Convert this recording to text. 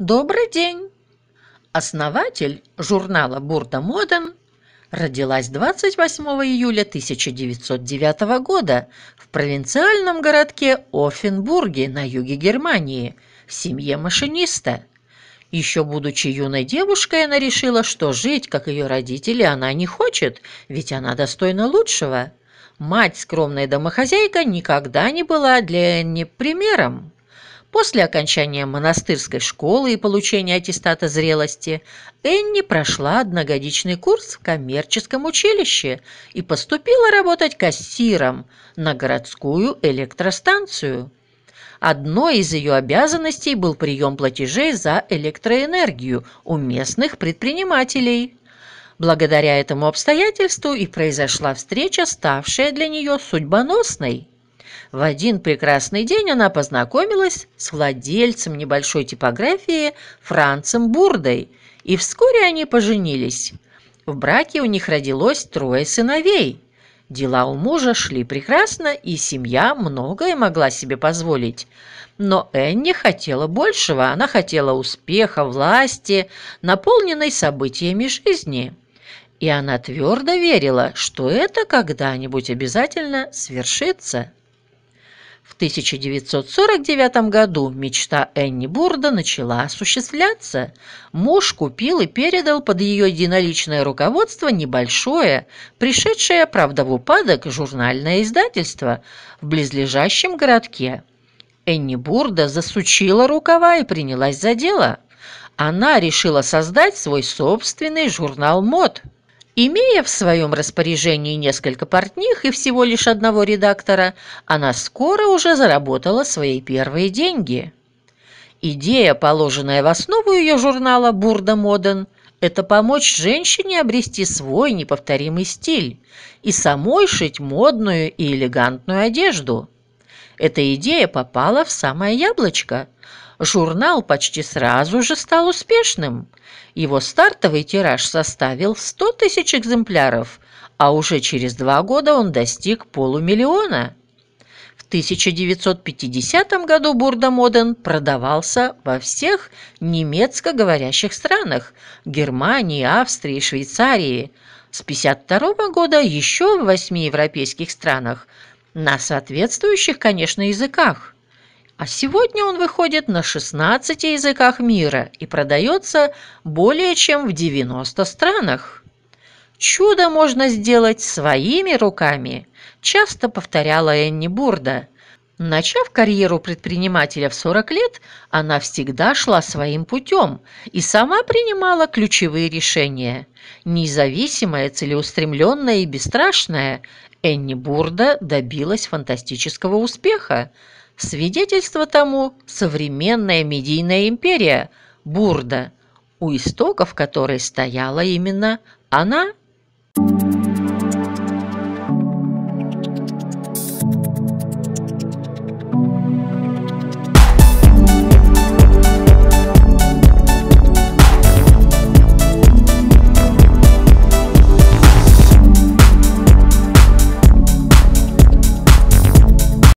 Добрый день! Основатель журнала «Бурда Моден» родилась 28 июля 1909 года в провинциальном городке Оффенбурге на юге Германии в семье машиниста. Еще будучи юной девушкой, она решила, что жить, как ее родители, она не хочет, ведь она достойна лучшего. Мать, скромная домохозяйка, никогда не была для Энни примером. После окончания монастырской школы и получения аттестата зрелости Энни прошла одногодичный курс в коммерческом училище и поступила работать кассиром на городскую электростанцию. Одной из ее обязанностей был прием платежей за электроэнергию у местных предпринимателей. Благодаря этому обстоятельству и произошла встреча, ставшая для нее судьбоносной. В один прекрасный день она познакомилась с владельцем небольшой типографии Францем Бурдой, и вскоре они поженились. В браке у них родилось трое сыновей. Дела у мужа шли прекрасно, и семья многое могла себе позволить. Но Энни хотела большего, она хотела успеха, власти, наполненной событиями жизни. И она твердо верила, что это когда-нибудь обязательно свершится. В 1949 году мечта Энни Бурда начала осуществляться. Муж купил и передал под ее единоличное руководство небольшое, пришедшее, правда, в упадок, журнальное издательство в близлежащем городке. Энни Бурда засучила рукава и принялась за дело. Она решила создать свой собственный журнал мод – Имея в своем распоряжении несколько портних и всего лишь одного редактора, она скоро уже заработала свои первые деньги. Идея, положенная в основу ее журнала «Бурда Моден», это помочь женщине обрести свой неповторимый стиль и самой шить модную и элегантную одежду – эта идея попала в самое яблочко. Журнал почти сразу же стал успешным. Его стартовый тираж составил 100 тысяч экземпляров, а уже через два года он достиг полумиллиона. В 1950 году Бурдамоден продавался во всех немецко-говорящих странах – Германии, Австрии, Швейцарии. С 1952 года еще в восьми европейских странах – на соответствующих, конечно, языках. А сегодня он выходит на 16 языках мира и продается более чем в 90 странах. «Чудо можно сделать своими руками», – часто повторяла Энни Бурда. Начав карьеру предпринимателя в 40 лет, она всегда шла своим путем и сама принимала ключевые решения. Независимая, целеустремленная и бесстрашная, Энни Бурда добилась фантастического успеха. Свидетельство тому – современная медийная империя – Бурда, у истоков которой стояла именно она –